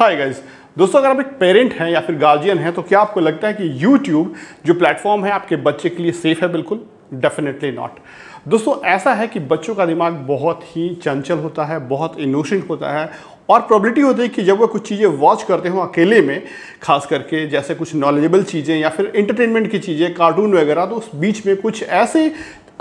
hi guys दोस्तों अगर आप एक पेरेंट हैं या फिर गार्जियन हैं तो क्या आपको लगता है कि यूट्यूब जो प्लेटफॉर्म है आपके बच्चे के लिए सेफ है बिल्कुल डेफिनेटली नॉट दोस्तों ऐसा है कि बच्चों का दिमाग बहुत ही चंचल होता है बहुत इनोसेंट होता है और प्रॉबिलिटी होती है कि जब वो कुछ चीज़ें वॉच करते हो अकेले में खास करके जैसे कुछ नॉलेजेबल चीज़ें या फिर इंटरटेनमेंट की चीज़ें कार्टून वगैरह तो उस बीच में कुछ ऐसे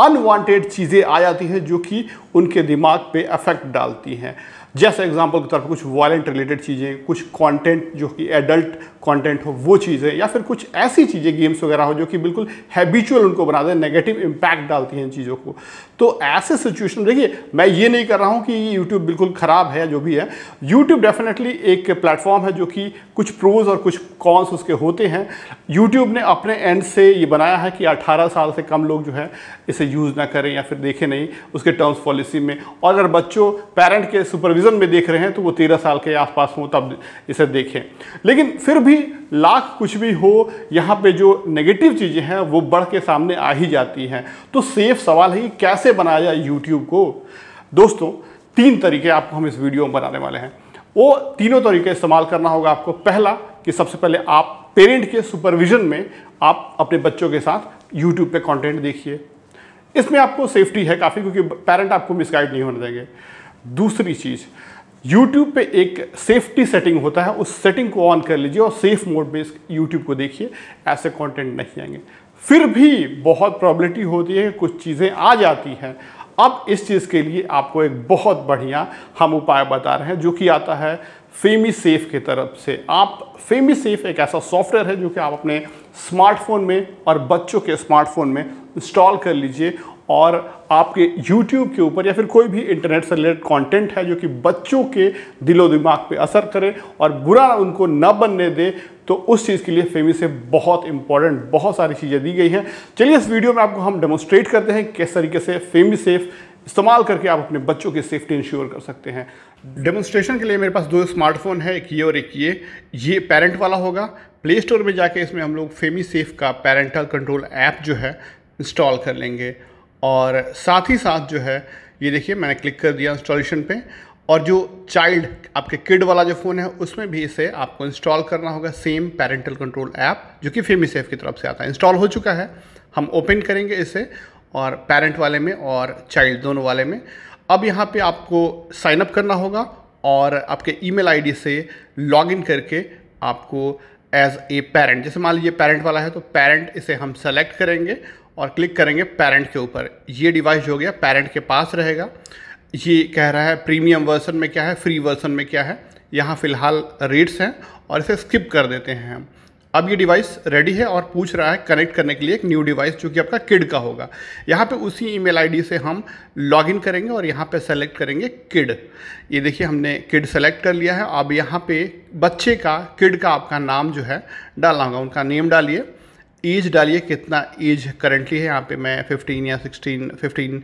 अनवांटेड चीज़ें आ जाती हैं जो कि उनके दिमाग पे अफेक्ट डालती हैं जैसे एग्जांपल की तरफ कुछ वायलेंट रिलेटेड चीज़ें कुछ कंटेंट जो कि एडल्ट कंटेंट हो वो चीज़ें या फिर कुछ ऐसी चीज़ें गेम्स वगैरह हो जो कि बिल्कुल हैबिचुअल उनको बना दें नेगेटिव इम्पैक्ट डालती हैं इन चीज़ों को तो ऐसे सिचुएशन देखिए मैं ये नहीं कर रहा हूँ कि यूट्यूब बिल्कुल ख़राब है जो भी है यूट्यूब डेफिनेटली एक प्लेटफॉर्म है जो कि कुछ प्रोज और कुछ कॉन्स उसके होते हैं यूट्यूब ने अपने एंड से ये बनाया है कि अठारह साल से कम लोग जो है इसे यूज़ ना करें या फिर देखें नहीं उसके टर्म्स पॉलिसी में और अगर बच्चों पेरेंट के सुपरविजन कंपैरिजन में देख रहे हैं तो वो तेरह साल के आसपास हो तब इसे देखें लेकिन फिर भी लाख कुछ भी हो यहाँ पे जो नेगेटिव चीज़ें हैं वो बढ़ के सामने आ ही जाती हैं तो सेफ सवाल है कि कैसे बनाया जाए यूट्यूब को दोस्तों तीन तरीके आपको हम इस वीडियो में बनाने वाले हैं वो तीनों तरीके इस्तेमाल करना होगा आपको पहला कि सबसे पहले आप पेरेंट के सुपरविजन में आप अपने बच्चों के साथ यूट्यूब पे कंटेंट देखिए इसमें आपको सेफ्टी है काफ़ी क्योंकि पेरेंट आपको मिसगाइड नहीं होने देंगे दूसरी चीज़ YouTube पे एक सेफ्टी सेटिंग होता है उस सेटिंग को ऑन कर लीजिए और सेफ मोड में इस यूट्यूब को देखिए ऐसे कंटेंट नहीं आएंगे फिर भी बहुत प्रॉब्लिटी होती है कुछ चीज़ें आ जाती हैं अब इस चीज़ के लिए आपको एक बहुत बढ़िया हम उपाय बता रहे हैं जो कि आता है फेमी सेफ की तरफ से आप फेमी सेफ एक ऐसा सॉफ्टवेयर है जो कि आप अपने स्मार्टफोन में और बच्चों के स्मार्टफोन में इंस्टॉल कर लीजिए और आपके YouTube के ऊपर या फिर कोई भी इंटरनेट से रिलेटेड कंटेंट है जो कि बच्चों के दिलो दिमाग पे असर करे और बुरा उनको न बनने दे तो उस चीज़ के लिए फेमी से बहुत इंपॉर्टेंट बहुत सारी चीज़ें दी गई हैं चलिए इस वीडियो में आपको हम डेमोस्ट्रेट करते हैं किस तरीके से फेमी सेफ़ इस्तेमाल करके आप अपने बच्चों की सेफ्टी इंश्योर कर सकते हैं डेमोन्स्ट्रेशन के लिए मेरे पास दो स्मार्टफोन है एक ये और एक ये ये पेरेंट वाला होगा प्ले स्टोर में जाके इसमें हम लोग फेमी सेफ का पेरेंटल कंट्रोल ऐप जो है इंस्टॉल कर लेंगे और साथ ही साथ जो है ये देखिए मैंने क्लिक कर दिया इंस्टॉलेशन पे और जो चाइल्ड आपके किड वाला जो फ़ोन है उसमें भी इसे आपको इंस्टॉल करना होगा सेम पेरेंटल कंट्रोल ऐप जो कि फेमी सेफ की तरफ से आता है इंस्टॉल हो चुका है हम ओपन करेंगे इसे और पेरेंट वाले में और चाइल्ड दोनों वाले में अब यहाँ पे आपको साइनअप करना होगा और आपके ईमेल आईडी से लॉगिन करके आपको एज ए पेरेंट जैसे मान लीजिए पेरेंट वाला है तो पेरेंट इसे हम सेलेक्ट करेंगे और क्लिक करेंगे पेरेंट के ऊपर ये डिवाइस जो हो गया पेरेंट के पास रहेगा ये कह रहा है प्रीमियम वर्सन में क्या है फ्री वर्सन में क्या है यहाँ फ़िलहाल रेट्स हैं और इसे स्किप कर देते हैं हम अब ये डिवाइस रेडी है और पूछ रहा है कनेक्ट करने के लिए एक न्यू डिवाइस जो कि आपका किड का होगा यहाँ पे उसी ईमेल आईडी से हम लॉगिन करेंगे और यहाँ पे सेलेक्ट करेंगे किड ये देखिए हमने किड सेलेक्ट कर लिया है अब यहाँ पे बच्चे का किड का आपका नाम जो है डालना होगा उनका नेम डालिए एज डालिए कितना एज करेंटली है यहाँ पर मैं फिफ्टीन या सिक्सटीन फिफ्टीन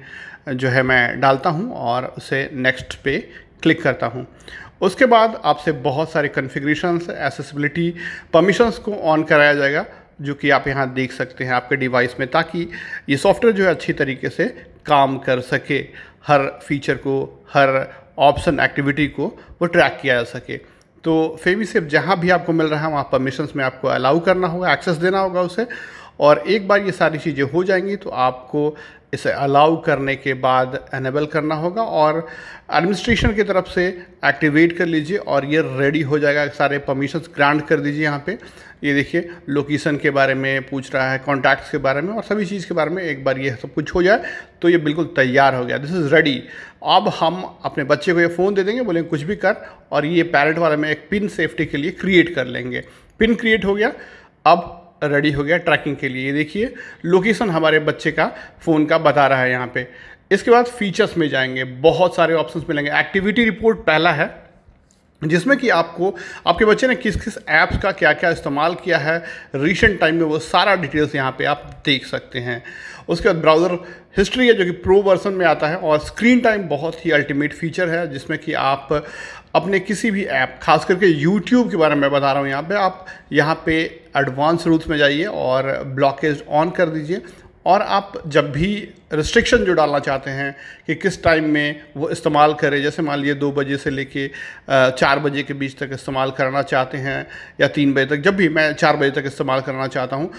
जो है मैं डालता हूँ और उसे नेक्स्ट पे क्लिक करता हूँ उसके बाद आपसे बहुत सारे कन्फिग्रेशंस एसेसिबिलिटी परमिशंस को ऑन कराया जाएगा जो कि आप यहाँ देख सकते हैं आपके डिवाइस में ताकि ये सॉफ्टवेयर जो है अच्छी तरीके से काम कर सके हर फीचर को हर ऑप्शन एक्टिविटी को वो ट्रैक किया जा सके तो फेमी सेफ जहाँ भी आपको मिल रहा है वहाँ परमिशंस में आपको अलाउ करना होगा एक्सेस देना होगा उसे और एक बार ये सारी चीज़ें हो जाएंगी तो आपको इसे अलाउ करने के बाद एनेबल करना होगा और एडमिनिस्ट्रेशन की तरफ से एक्टिवेट कर लीजिए और ये रेडी हो जाएगा सारे परमिशंस ग्रांट कर दीजिए यहाँ पे ये देखिए लोकेशन के बारे में पूछ रहा है कॉन्टैक्ट्स के बारे में और सभी चीज़ के बारे में एक बार ये सब कुछ हो जाए तो ये बिल्कुल तैयार हो गया दिस इज़ रेडी अब हम अपने बच्चे को ये फ़ोन दे देंगे बोलेंगे कुछ भी कर और ये पैरेट वाले में एक पिन सेफ्टी के लिए क्रिएट कर लेंगे पिन क्रिएट हो गया अब रेडी हो गया ट्रैकिंग के लिए देखिए लोकेशन हमारे बच्चे का फ़ोन का बता रहा है यहाँ पे इसके बाद फीचर्स में जाएंगे बहुत सारे ऑप्शंस मिलेंगे एक्टिविटी रिपोर्ट पहला है जिसमें कि आपको आपके बच्चे ने किस किस ऐप्स का क्या क्या इस्तेमाल किया है रिसेंट टाइम में वो सारा डिटेल्स यहाँ पे आप देख सकते हैं उसके बाद ब्राउज़र हिस्ट्री है जो कि प्रो वर्सन में आता है और स्क्रीन टाइम बहुत ही अल्टीमेट फीचर है जिसमें कि आप अपने किसी भी ऐप खास करके यूट्यूब के बारे में बता रहा हूँ यहाँ पे आप यहाँ पे एडवांस रूल्स में जाइए और ब्लॉकेज ऑन कर दीजिए और आप जब भी रिस्ट्रिक्शन जो डालना चाहते हैं कि किस टाइम में वो इस्तेमाल करें जैसे मान लीजिए दो बजे से लेके चार बजे के बीच तक इस्तेमाल करना चाहते हैं या तीन बजे तक जब भी मैं चार बजे तक इस्तेमाल करना चाहता हूँ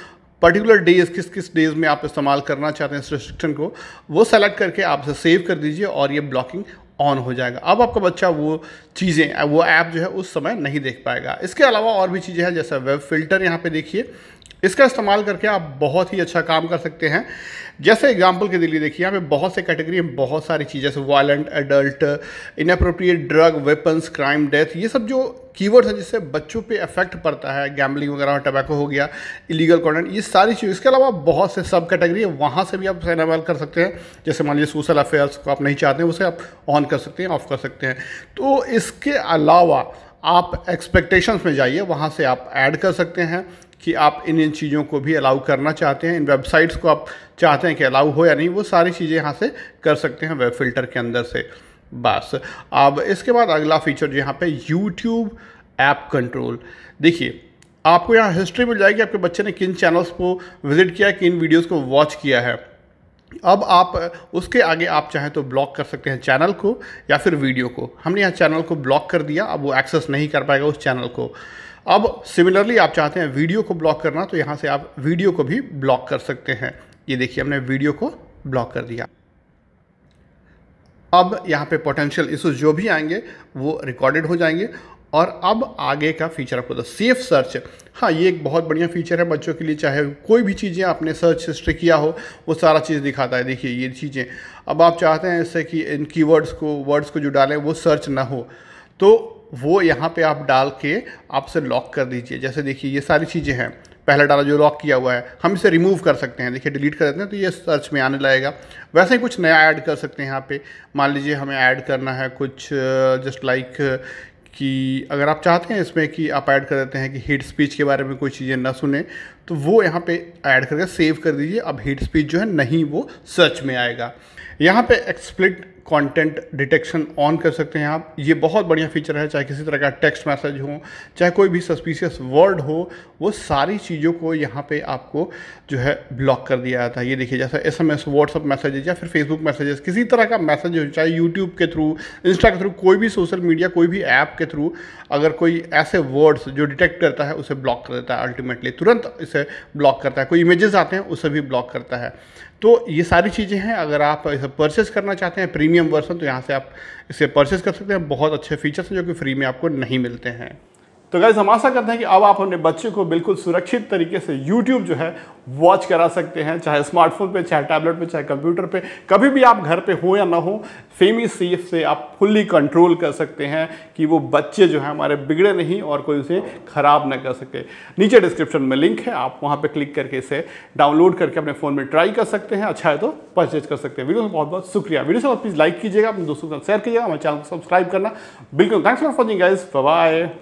पर्टिकुलर डेज़ किस किस डेज़ में आप इस्तेमाल करना चाहते हैं इस रिस्ट्रिक्शन को वो सेलेक्ट करके आप इसे सेव कर दीजिए और ये ब्लॉकिंग ऑन हो जाएगा अब आपका बच्चा वो चीज़ें वो ऐप जो है उस समय नहीं देख पाएगा इसके अलावा और भी चीज़ें हैं जैसा वेब फिल्टर यहाँ पे देखिए इसका इस्तेमाल करके आप बहुत ही अच्छा काम कर सकते हैं जैसे एग्जाम्पल के दिल्ली देखिए यहाँ पे बहुत से कैटेगरी में बहुत सारी चीज़ें जैसे violent adult inappropriate drug weapons crime death ये सब जो कीवर्ड्स हैं जिससे बच्चों पे इफेक्ट पड़ता है गैम्बलिंग वगैरह टबैको हो गया इलीगल कॉन्टेंट ये सारी चीज़ इसके अलावा बहुत से सब कैटेगरी है वहाँ से भी आप इस्तेमाल कर सकते हैं जैसे मान लीजिए सोशल अफेयर्स को आप नहीं चाहते हैं उसे आप ऑन कर सकते हैं ऑफ कर सकते हैं तो इसके अलावा आप एक्सपेक्टेशंस में जाइए वहाँ से आप ऐड कर सकते हैं कि आप इन इन चीज़ों को भी अलाउ करना चाहते हैं इन वेबसाइट्स को आप चाहते हैं कि अलाउ हो या नहीं वो सारी चीज़ें यहाँ से कर सकते हैं वेब फिल्टर के अंदर से बस अब इसके बाद अगला फीचर जो यहाँ पे यूट्यूब ऐप कंट्रोल देखिए आपको यहाँ हिस्ट्री मिल जाएगी आपके बच्चे ने किन चैनल्स को विजिट किया किन वीडियोज़ को वॉच किया है अब आप उसके आगे आप चाहें तो ब्लॉक कर सकते हैं चैनल को या फिर वीडियो को हमने यहाँ चैनल को ब्लॉक कर दिया अब वो एक्सेस नहीं कर पाएगा उस चैनल को अब सिमिलरली आप चाहते हैं वीडियो को ब्लॉक करना तो यहाँ से आप वीडियो को भी ब्लॉक कर सकते हैं ये देखिए हमने वीडियो को ब्लॉक कर दिया अब यहाँ पे पोटेंशियल इशूज जो भी आएंगे वो रिकॉर्डेड हो जाएंगे और अब आगे का फीचर आपको सेफ सर्च हाँ ये एक बहुत बढ़िया फीचर है बच्चों के लिए चाहे कोई भी चीज़ें आपने सर्च हिस्ट्री किया हो वो सारा चीज़ दिखाता है देखिए ये चीज़ें अब आप चाहते हैं इससे कि इन कीवर्ड्स को वर्ड्स को जो डालें वो सर्च ना हो तो वो यहाँ पे आप डाल के आपसे लॉक कर दीजिए जैसे देखिए ये सारी चीज़ें हैं पहला डाला जो लॉक किया हुआ है हम इसे रिमूव कर सकते हैं देखिए डिलीट कर देते हैं तो ये सर्च में आने लगेगा वैसे ही कुछ नया ऐड कर सकते हैं यहाँ पे मान लीजिए हमें ऐड करना है कुछ जस्ट लाइक कि अगर आप चाहते हैं इसमें कि आप ऐड कर देते हैं कि हिट स्पीच के बारे में कोई चीज़ें ना सुने तो वो यहाँ पे ऐड करके सेव कर दीजिए अब हीट स्पीच जो है नहीं वो सर्च में आएगा यहाँ पे एक्सप्लिट कंटेंट डिटेक्शन ऑन कर सकते हैं आप ये बहुत बढ़िया फीचर है चाहे किसी तरह का टेक्स्ट मैसेज हो चाहे कोई भी सस्पिशियस वर्ड हो वो सारी चीज़ों को यहाँ पे आपको जो है ब्लॉक कर दिया जाता है ये देखिए जैसा S M S WhatsApp messages या फिर फेसबुक मैसेजेस किसी तरह का मैसेज हो चाहे यूट्यूब के थ्रू इंस्टा के थ्रू कोई भी सोशल मीडिया कोई भी ऐप के थ्रू अगर कोई ऐसे वर्ड्स जो डिटेक्ट करता है उसे ब्लॉक कर देता है अल्टीमेटली तुरंत इसे से ब्लॉक करता है कोई इमेजेस आते हैं उसे भी ब्लॉक करता है तो ये सारी चीज़ें हैं अगर आप इसे परचेस करना चाहते हैं प्रीमियम वर्सन तो यहाँ से आप इसे परचेस कर सकते हैं बहुत अच्छे फीचर्स हैं जो कि फ्री में आपको नहीं मिलते हैं तो गैस हम आशा करते हैं कि अब आप अपने बच्चे को बिल्कुल सुरक्षित तरीके से यूट्यूब जो है वॉच करा सकते हैं चाहे स्मार्टफोन पे चाहे टैबलेट पे चाहे कंप्यूटर पे कभी भी आप घर पे हो या ना हो फेमी सेफ से आप फुल्ली कंट्रोल कर सकते हैं कि वो बच्चे जो है हमारे बिगड़े नहीं और कोई उसे ख़राब ना कर सके नीचे डिस्क्रिप्शन में लिंक है आप वहाँ पर क्लिक करके इसे डाउनलोड करके अपने फ़ोन में ट्राई कर सकते हैं अच्छा है तो परचेज कर सकते हैं वीडियो में बहुत बहुत शुक्रिया वीडियो से प्लीज़ लाइक कीजिएगा अपने दोस्तों के साथ शेयर कीजिएगा हमारे चैनल को सब्सक्राइब करना बिल्कुल thanks for watching guys bye